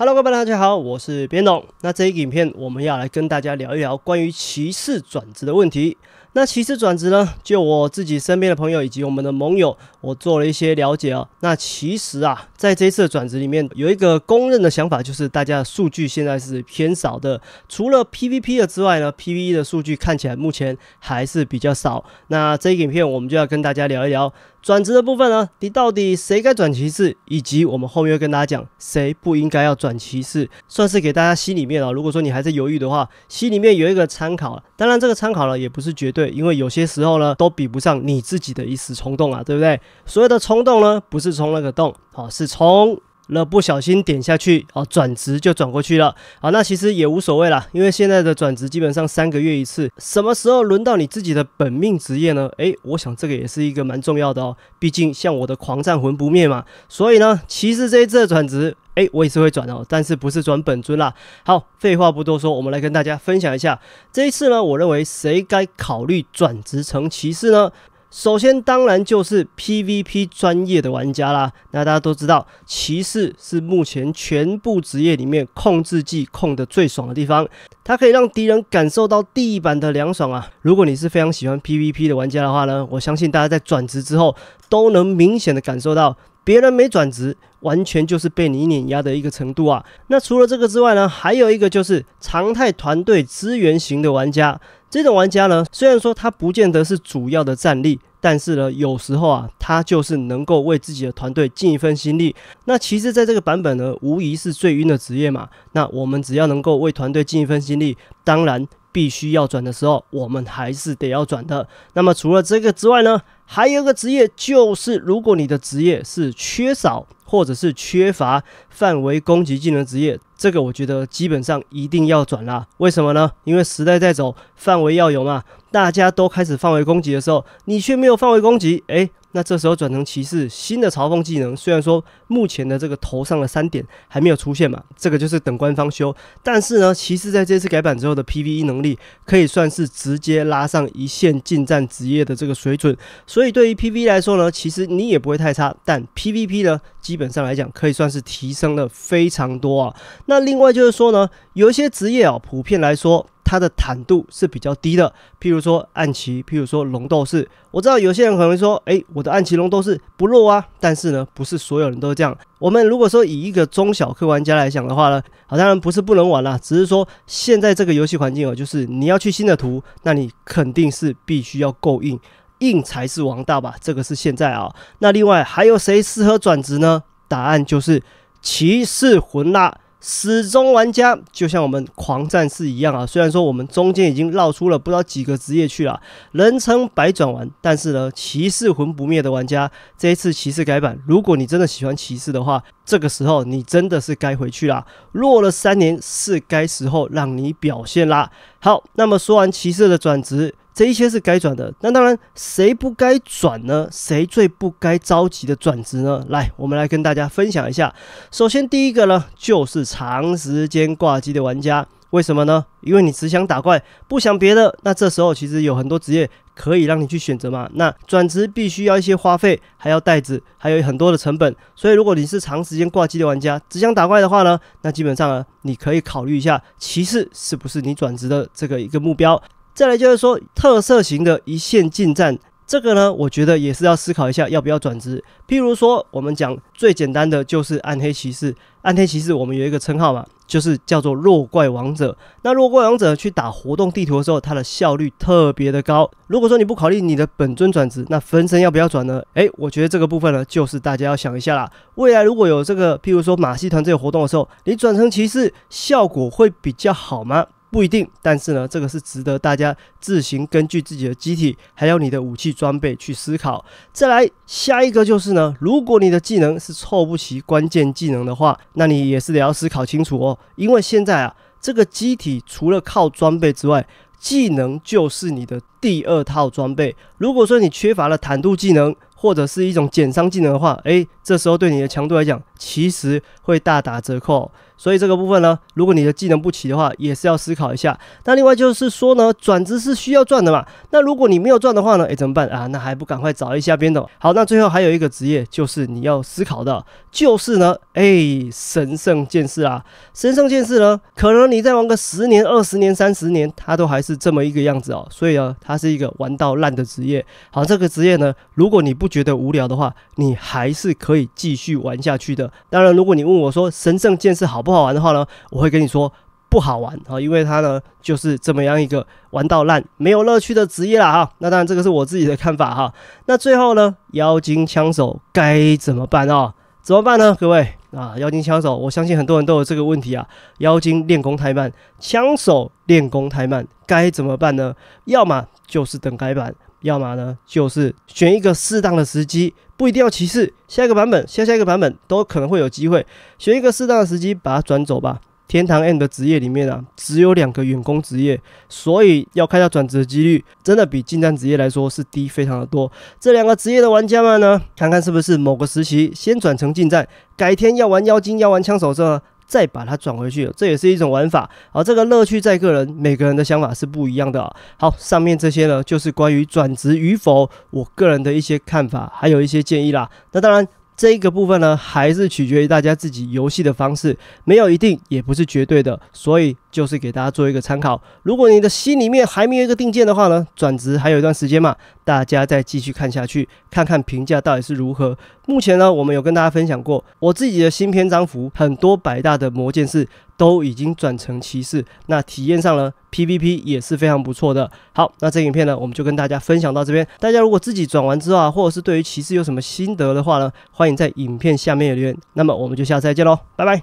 Hello，观大家好，我是边董。那这一影片我们要来跟大家聊一聊关于骑士转职的问题。那骑士转职呢，就我自己身边的朋友以及我们的盟友，我做了一些了解啊。那其实啊，在这一次转职里面，有一个公认的想法，就是大家的数据现在是偏少的。除了 PVP 的之外呢，PVE 的数据看起来目前还是比较少。那这一影片我们就要跟大家聊一聊转职的部分呢，你到底谁该转骑士，以及我们后面会跟大家讲谁不应该要转。骑士算是给大家心里面啊，如果说你还在犹豫的话，心里面有一个参考当然，这个参考呢也不是绝对，因为有些时候呢，都比不上你自己的一时冲动啊，对不对？所谓的冲动呢，不是冲那个洞，好，是冲。那不小心点下去哦，转职就转过去了啊。那其实也无所谓啦，因为现在的转职基本上三个月一次，什么时候轮到你自己的本命职业呢？诶，我想这个也是一个蛮重要的哦。毕竟像我的狂战魂不灭嘛，所以呢，骑士这一次的转职，诶，我也是会转哦，但是不是转本尊啦。好，废话不多说，我们来跟大家分享一下这一次呢，我认为谁该考虑转职成骑士呢？首先，当然就是 PVP 专业的玩家啦。那大家都知道，骑士是目前全部职业里面控制技控的最爽的地方，它可以让敌人感受到地板的凉爽啊。如果你是非常喜欢 PVP 的玩家的话呢，我相信大家在转职之后都能明显的感受到，别人没转职，完全就是被你碾压的一个程度啊。那除了这个之外呢，还有一个就是常态团队支援型的玩家。这种玩家呢，虽然说他不见得是主要的战力，但是呢，有时候啊，他就是能够为自己的团队尽一份心力。那其实，在这个版本呢，无疑是最晕的职业嘛。那我们只要能够为团队尽一份心力，当然必须要转的时候，我们还是得要转的。那么，除了这个之外呢？还有一个职业，就是如果你的职业是缺少或者是缺乏范围攻击技能职业，这个我觉得基本上一定要转啦。为什么呢？因为时代在走，范围要有嘛。大家都开始范围攻击的时候，你却没有范围攻击，哎。那这时候转成骑士，新的嘲讽技能虽然说目前的这个头上的三点还没有出现嘛，这个就是等官方修。但是呢，骑士在这次改版之后的 PVE 能力可以算是直接拉上一线近战职业的这个水准。所以对于 PVE 来说呢，其实你也不会太差。但 PVP 呢，基本上来讲可以算是提升了非常多啊。那另外就是说呢，有一些职业啊，普遍来说。它的坦度是比较低的，譬如说暗骑，譬如说龙斗士。我知道有些人可能会说，哎，我的暗骑龙斗士不弱啊。但是呢，不是所有人都这样。我们如果说以一个中小客玩家来讲的话呢，好，当然不是不能玩啦。只是说现在这个游戏环境哦，就是你要去新的图，那你肯定是必须要够硬，硬才是王道吧。这个是现在啊。那另外还有谁适合转职呢？答案就是骑士魂拉。始终玩家就像我们狂战士一样啊，虽然说我们中间已经绕出了不知道几个职业去了，人称百转玩，但是呢，骑士魂不灭的玩家，这一次骑士改版，如果你真的喜欢骑士的话。这个时候你真的是该回去啦。弱了三年是该时候让你表现啦。好，那么说完骑士的转职，这一些是该转的。那当然，谁不该转呢？谁最不该着急的转职呢？来，我们来跟大家分享一下。首先，第一个呢，就是长时间挂机的玩家。为什么呢？因为你只想打怪，不想别的。那这时候其实有很多职业可以让你去选择嘛。那转职必须要一些花费，还要袋子，还有很多的成本。所以如果你是长时间挂机的玩家，只想打怪的话呢，那基本上呢，你可以考虑一下骑士是不是你转职的这个一个目标。再来就是说特色型的一线近战。这个呢，我觉得也是要思考一下要不要转职。譬如说，我们讲最简单的就是暗黑骑士，暗黑骑士我们有一个称号嘛，就是叫做弱怪王者。那弱怪王者去打活动地图的时候，它的效率特别的高。如果说你不考虑你的本尊转职，那分身要不要转呢？诶，我觉得这个部分呢，就是大家要想一下啦。未来如果有这个，譬如说马戏团这个活动的时候，你转成骑士效果会比较好吗？不一定，但是呢，这个是值得大家自行根据自己的机体，还有你的武器装备去思考。再来下一个就是呢，如果你的技能是凑不齐关键技能的话，那你也是得要思考清楚哦。因为现在啊，这个机体除了靠装备之外，技能就是你的第二套装备。如果说你缺乏了坦度技能，或者是一种减伤技能的话，诶，这时候对你的强度来讲，其实会大打折扣。所以这个部分呢，如果你的技能不齐的话，也是要思考一下。那另外就是说呢，转职是需要转的嘛？那如果你没有转的话呢，哎，怎么办啊？那还不赶快找一下编导。好，那最后还有一个职业就是你要思考的，就是呢，哎，神圣剑士啊！神圣剑士呢，可能你再玩个十年、二十年、三十年，它都还是这么一个样子哦。所以呢，它是一个玩到烂的职业。好，这个职业呢，如果你不觉得无聊的话，你还是可以继续玩下去的。当然，如果你问我说神圣剑士好不？不好玩的话呢，我会跟你说不好玩啊，因为它呢就是这么样一个玩到烂没有乐趣的职业了哈。那当然这个是我自己的看法哈。那最后呢，妖精枪手该怎么办啊？怎么办呢？各位啊，妖精枪手，我相信很多人都有这个问题啊。妖精练功太慢，枪手练功太慢，该怎么办呢？要么就是等改版。要么呢，就是选一个适当的时机，不一定要骑士，下一个版本、下下一个版本都可能会有机会，选一个适当的时机把它转走吧。天堂 N 的职业里面啊，只有两个远攻职业，所以要看到转职的几率，真的比近战职业来说是低非常的多。这两个职业的玩家们呢，看看是不是某个时期先转成近战，改天要玩妖精，要玩枪手，这。再把它转回去，这也是一种玩法。好，这个乐趣在个人，每个人的想法是不一样的。好，上面这些呢，就是关于转职与否，我个人的一些看法，还有一些建议啦。那当然。这一个部分呢，还是取决于大家自己游戏的方式，没有一定，也不是绝对的，所以就是给大家做一个参考。如果你的心里面还没有一个定见的话呢，转职还有一段时间嘛，大家再继续看下去，看看评价到底是如何。目前呢，我们有跟大家分享过我自己的新篇章服，很多百大的魔剑士。都已经转成骑士，那体验上呢 PVP 也是非常不错的。好，那这影片呢，我们就跟大家分享到这边。大家如果自己转完之后啊，或者是对于骑士有什么心得的话呢，欢迎在影片下面留言。那么我们就下次再见喽，拜拜。